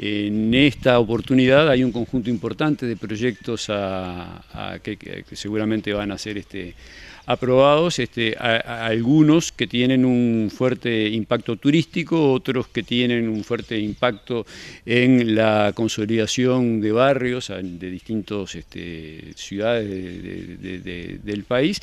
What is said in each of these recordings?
En esta oportunidad hay un conjunto importante de proyectos a, que, que, seguramente van a ser este, aprobados este, algunos que tienen un fuerte impacto turístico, otros que tienen un fuerte impacto en la consolidación de barrios de distintas este, ciudades del país.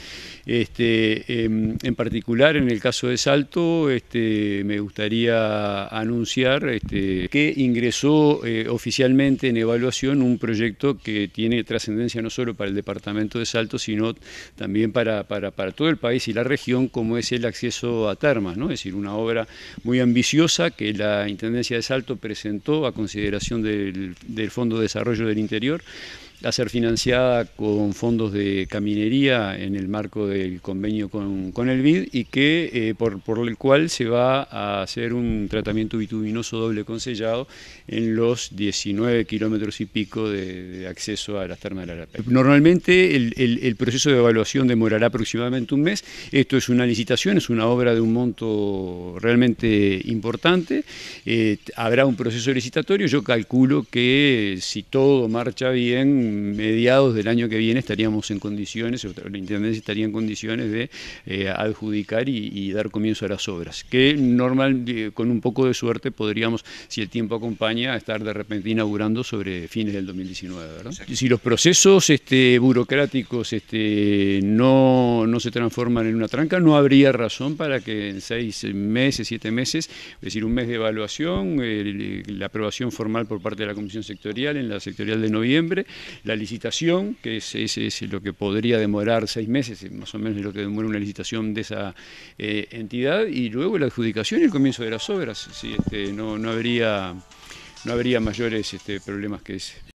Este, em, en, particular, en el caso de Salto, me gustaría anunciar que ingresó eh, oficialmente en evaluación un proyecto que tiene trascendencia no solo para el departamento de Salto, sino también para para, todo el país y la región como es el acceso a termas, ¿no? es decir, una obra muy ambiciosa que la Intendencia de Salto presentó a consideración del Fondo de Desarrollo del Interior a ser financiada con fondos de caminería en el marco del convenio con, el BID y que eh, por, por, el cual se va a hacer un tratamiento bituminoso doble con sellado en los 19 kilómetros y pico de, acceso a las termas de la ARAPE. Normalmente el, proceso de evaluación demorará aproximadamente un mes. Esto es una licitación, es una obra de un monto realmente importante. Eh, habrá un proceso licitatorio. Yo calculo que si todo marcha bien, mediados del año que viene estaríamos en condiciones, la Intendencia estaría en condiciones de eh, adjudicar y, dar comienzo a las obras, que normal, eh, con un poco de suerte podríamos, si el tiempo acompaña, estar de repente inaugurando sobre fines del 2019, ¿verdad? Si los procesos este, burocráticos este, no, se transforman en una tranca, no habría razón para que en seis meses, siete meses, es decir, un mes de evaluación, la aprobación formal por parte de la Comisión Sectorial en la sectorial de noviembre la licitación, que es, lo que podría demorar seis meses, más o menos es lo que demora una licitación de esa eh, entidad, y luego la adjudicación y el comienzo de las obras. Este, no, habría, no habría mayores este, problemas que ese.